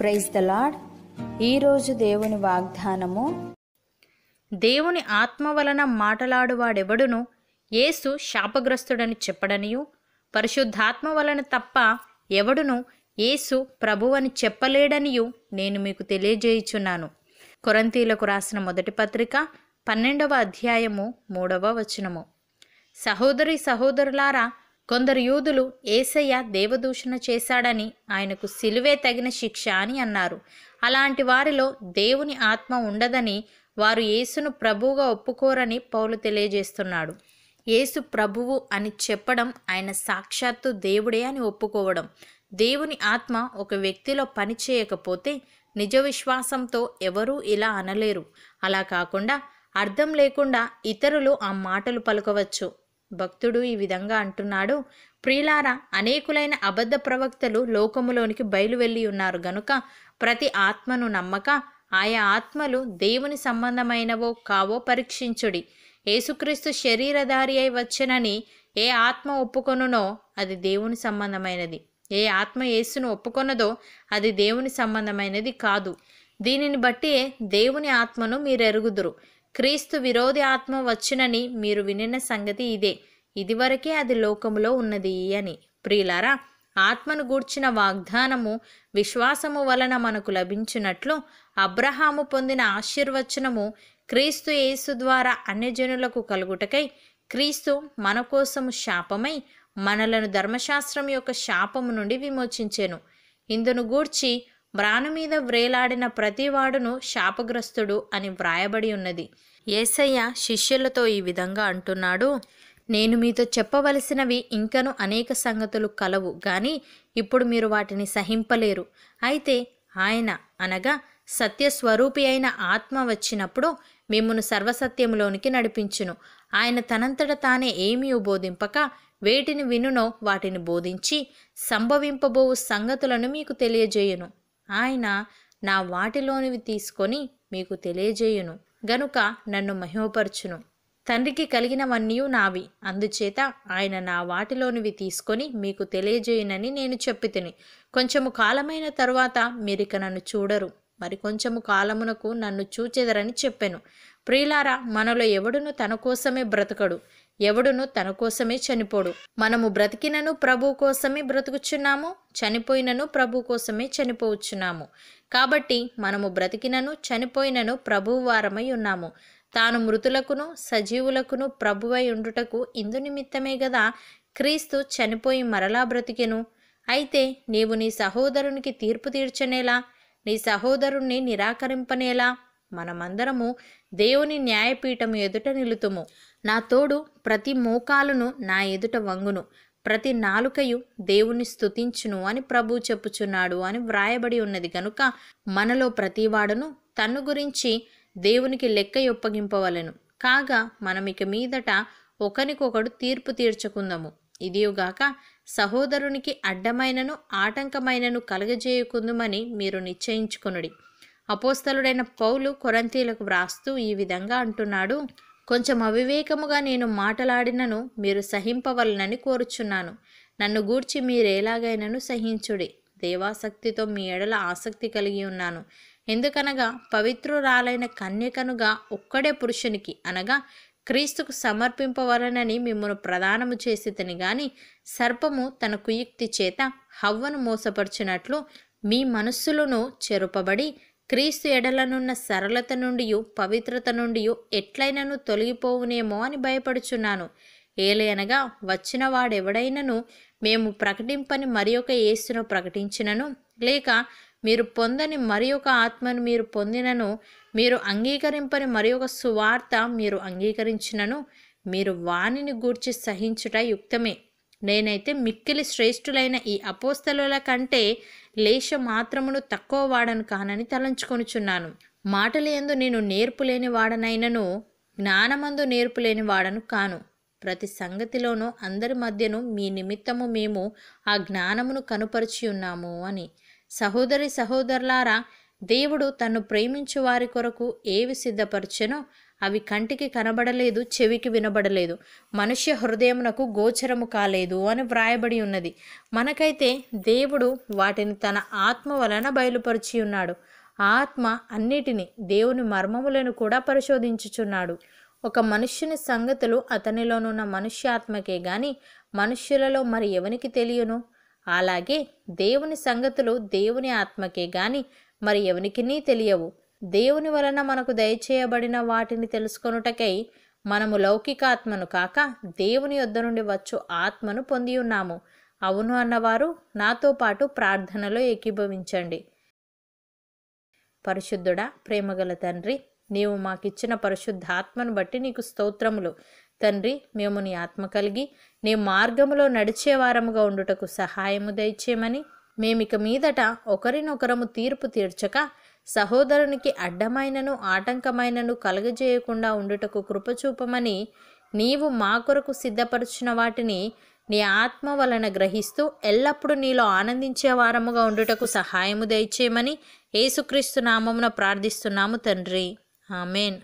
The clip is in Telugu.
ప్రైజ్ ద లాడ్ ఈరోజు దేవుని వాగ్దానము దేవుని ఆత్మ వలన మాటలాడువాడెవడును యేసు శాపగ్రస్తుడని చెప్పడనియు పరిశుద్ధాత్మ వలన తప్ప ఎవడును యేసు ప్రభువని చెప్పలేడనియు నేను మీకు తెలియజేయుచున్నాను కొరంతీలకు రాసిన మొదటి పత్రిక పన్నెండవ అధ్యాయము మూడవ వచనము సహోదరి సహోదరులారా కొందరు యూదులు ఏసయ్య దేవదూషణ చేశాడని ఆయనకు సిలువే తగిన శిక్ష అని అన్నారు అలాంటి వారిలో దేవుని ఆత్మ ఉండదని వారు యేసును ప్రభువుగా ఒప్పుకోరని పౌలు తెలియజేస్తున్నాడు యేసు ప్రభువు అని చెప్పడం ఆయన సాక్షాత్తు దేవుడే అని ఒప్పుకోవడం దేవుని ఆత్మ ఒక వ్యక్తిలో పనిచేయకపోతే నిజ విశ్వాసంతో ఎవరూ ఇలా అనలేరు అలా కాకుండా అర్థం లేకుండా ఇతరులు ఆ మాటలు పలుకవచ్చు భక్తుడు ఈ విధంగా అంటున్నాడు ప్రియులారా అనేకులైన అబద్ధ ప్రవక్తలు లోకములోనికి బయలువెళ్ళి ఉన్నారు గనుక ప్రతి ఆత్మను నమ్మక ఆయా ఆత్మలు దేవుని సంబంధమైనవో కావో పరీక్షించుడి ఏసుక్రీస్తు శరీరధారి అయి వచ్చనని ఏ ఆత్మ ఒప్పుకొనునో అది దేవుని సంబంధమైనది ఏ ఆత్మ యేసును ఒప్పుకొనదో అది దేవుని సంబంధమైనది కాదు దీనిని బట్టి దేవుని ఆత్మను మీరెరుగుదురు క్రీస్తు విరోధి ఆత్మ వచ్చినని మీరు వినిన సంగతి ఇదే ఇదివరకే అది లోకములో ఉన్నది అని ప్రియులారా ఆత్మను గూర్చిన వాగ్దానము విశ్వాసము వలన మనకు లభించినట్లు అబ్రహాము పొందిన ఆశీర్వచనము క్రీస్తు యేసు ద్వారా అన్యజనులకు కలుగుటకై క్రీస్తు మన కోసము శాపమై మనలను ధర్మశాస్త్రం యొక్క శాపము నుండి విమోచించాను ఇందును గూర్చి మ్రాను మీద వ్రేలాడిన ప్రతివాడును శాపగ్రస్తుడు అని వ్రాయబడి ఉన్నది ఏసయ్య శిష్యులతో ఈ విధంగా అంటున్నాడు నేను మీతో చెప్పవలసినవి ఇంకను అనేక సంగతులు కలవు కానీ ఇప్పుడు మీరు వాటిని సహింపలేరు అయితే ఆయన అనగా సత్యస్వరూపి అయిన ఆత్మ వచ్చినప్పుడు మిమ్మను సర్వసత్యంలోనికి నడిపించును ఆయన తనంతట తానే ఏమీ బోధింపక వేటిని వినునో వాటిని బోధించి సంభవింపబోవు సంగతులను మీకు తెలియజేయును ఆయన నా వాటిలోనివి తీసుకొని మీకు తెలియజేయును గనుక నన్ను మహిమపరచును తండ్రికి కలిగినవన్నీ నావి అందుచేత ఆయన నా వాటిలోనివి తీసుకొని మీకు తెలియజేయునని నేను తిని కొంచెము కాలమైన తరువాత మీరిక నన్ను చూడరు మరి కొంచెము కాలమునకు నన్ను చూచెదరని చెప్పాను ప్రియులారా మనలో ఎవడును తన కోసమే బ్రతకడు ఎవడును తన కోసమే చనిపోడు మనము బ్రతికినను ప్రభు కోసమే బ్రతుకుచున్నాము చనిపోయినను ప్రభు కోసమే చనిపోవచ్చున్నాము కాబట్టి మనము బ్రతికినను చనిపోయినను ప్రభు వారమై ఉన్నాము తాను మృతులకును సజీవులకును ప్రభువై ఉండుటకు ఇందు నిమిత్తమే గదా క్రీస్తు చనిపోయి మరలా బ్రతికెను అయితే నీవు నీ సహోదరునికి తీర్పు తీర్చనేలా నీ సహోదరుణ్ణి నిరాకరింపనేలా మనమందరము దేవుని న్యాయపీఠము ఎదుట నిలుతుము నా తోడు ప్రతి మోకాలును నా ఎదుట వంగును ప్రతి నాలుకయు దేవుని స్థుతించును అని ప్రభు చెప్పుచున్నాడు అని వ్రాయబడి ఉన్నది కనుక మనలో ప్రతివాడును తన్ను గురించి దేవునికి లెక్క ఒప్పగింపవలను కాగా మనం ఇక మీదట ఒకరికొకడు తీర్పు తీర్చుకుందాము ఇదియుగాక సహోదరునికి అడ్డమైనను ఆటంకమైనను కలగజేయకుందుమని మీరు నిశ్చయించుకునుడి అపోస్తలుడైన పౌలు కొరంతీలకు వ్రాస్తూ ఈ విధంగా అంటున్నాడు కొంచెం అవివేకముగా నేను మాటలాడినను మీరు సహింపవలనని కోరుచున్నాను నన్ను గూర్చి మీరేలాగైనను సహించుడి దేవాసక్తితో మీ ఎడల ఆసక్తి కలిగి ఉన్నాను ఎందుకనగా పవిత్రురాలైన కన్యకనుగా ఒక్కడే పురుషునికి అనగా క్రీస్తుకు సమర్పింపవలనని మిమ్మను ప్రదానము చేసితని గాని సర్పము తన కుయుక్తి చేత హవ్వను మోసపరిచినట్లు మీ మనస్సులను చెరుపబడి క్రీస్తు ఎడలనున్న సరళత నుండి పవిత్రత నుండి ఎట్లయినను తొలగిపోవునేమో అని భయపడుచున్నాను ఏలైనగా వచ్చిన వాడెవడైనను మేము ప్రకటింపని మరి ఒక యేసును ప్రకటించినను లేక మీరు పొందని మరి ఒక ఆత్మను మీరు పొందినను మీరు అంగీకరింపని మరి ఒక సువార్త మీరు అంగీకరించినను మీరు వాణిని గూర్చి సహించుట యుక్తమే నేనైతే మిక్కిలి శ్రేష్ఠులైన ఈ అపోస్తలుల కంటే లేష మాత్రమును తక్కువ వాడను కానని తలంచుకొనుచున్నాను మాటలేందు నేను నేర్పులేని వాడనైనను జ్ఞానమందు నేర్పులేని వాడను కాను ప్రతి సంగతిలోనూ అందరి మధ్యను మీ నిమిత్తము మేము ఆ జ్ఞానమును కనుపరిచి ఉన్నాము అని సహోదరి సహోదరులారా దేవుడు తను ప్రేమించు వారి కొరకు ఏవి సిద్ధపరచెనో అవి కంటికి కనబడలేదు చెవికి వినబడలేదు మనుష్య హృదయమునకు గోచరము కాలేదు అని వ్రాయబడి ఉన్నది మనకైతే దేవుడు వాటిని తన ఆత్మ వలన బయలుపరిచి ఉన్నాడు ఆత్మ అన్నిటినీ దేవుని మర్మములను కూడా పరిశోధించుచున్నాడు ఒక మనుష్యుని సంగతులు అతనిలోనున్న మనుష్యాత్మకే గాని మనుష్యులలో మరి ఎవనికి తెలియను అలాగే దేవుని సంగతులు దేవుని ఆత్మకే గాని మరి ఎవనికినీ తెలియవు దేవుని వలన మనకు దయచేయబడిన వాటిని తెలుసుకొనుటకై మనము లౌకికాత్మను కాక దేవుని యొద్ద నుండి వచ్చు ఆత్మను పొంది ఉన్నాము అవును అన్నవారు నాతో పాటు ప్రార్థనలో ఏకీభవించండి పరిశుద్ధుడా ప్రేమగల తండ్రి నీవు మాకిచ్చిన పరిశుద్ధాత్మను బట్టి నీకు స్తోత్రములు తండ్రి మేము నీ ఆత్మ కలిగి నీ మార్గములో నడిచేవారముగా ఉండుటకు సహాయము దయచేయమని మేమిక మీదట ఒకరినొకరము తీర్పు తీర్చక సహోదరునికి అడ్డమైనను ఆటంకమైనను కలగజేయకుండా ఉండుటకు కృపచూపమని నీవు మా కొరకు సిద్ధపరుచిన వాటిని నీ ఆత్మ వలన గ్రహిస్తూ ఎల్లప్పుడూ నీలో ఆనందించే వారముగా ఉండుటకు సహాయము దయచేయమని యేసుక్రీస్తు నామమున ప్రార్థిస్తున్నాము తండ్రి ఆమెన్